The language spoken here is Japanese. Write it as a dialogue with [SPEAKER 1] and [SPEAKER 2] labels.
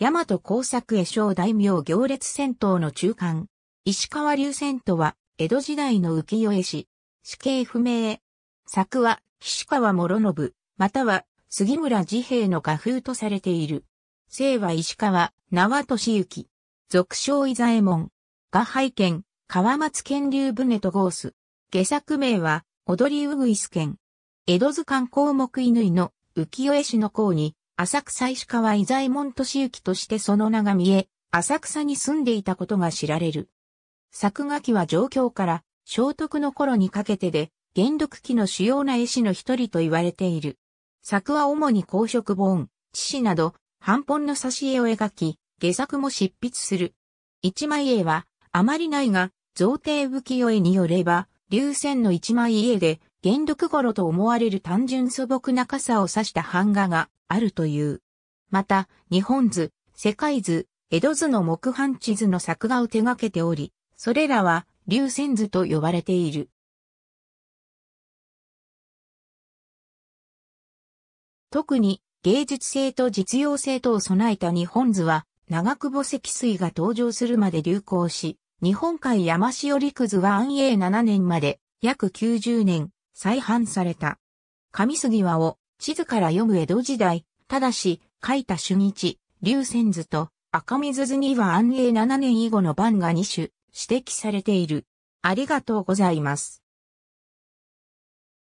[SPEAKER 1] 大和工作絵商大名行列戦闘の中間。石川
[SPEAKER 2] 流戦とは、江戸時代の浮世絵師。死刑不明。作は、菱川諸信、または、杉村治兵の画風とされている。姓は石川、縄俊之。俗称伊左衛門。画拝見、川松県流船とゴース。下作名は、踊りうぐいす県。江戸図鑑項目犬の浮世絵師の項に、浅草石川伊左衛門敏行としてその名が見え、浅草に住んでいたことが知られる。作画期は上京から聖徳の頃にかけてで、元禄期の主要な絵師の一人と言われている。作は主に公職本、知史など、半本の挿絵を描き、下作も執筆する。一枚絵は、あまりないが、造形浮世絵によれば、流線の一枚絵で、元禄頃と思われる単純素朴な傘を指した版画が、あるという。また、日本図、世界図、江戸図の木版地図の作画を手掛けており、それら
[SPEAKER 1] は、流線図と呼ばれている。特に、芸術性と実用性とを備
[SPEAKER 2] えた日本図は、長久保積水が登場するまで流行し、日本海山潮陸図は安永7年まで、約90年、再販された。上杉和を地図から読む江戸時代、ただし、書いた主日、流泉図と赤水図には安永7年以後の番が2種、指摘されている。ありがとうございます。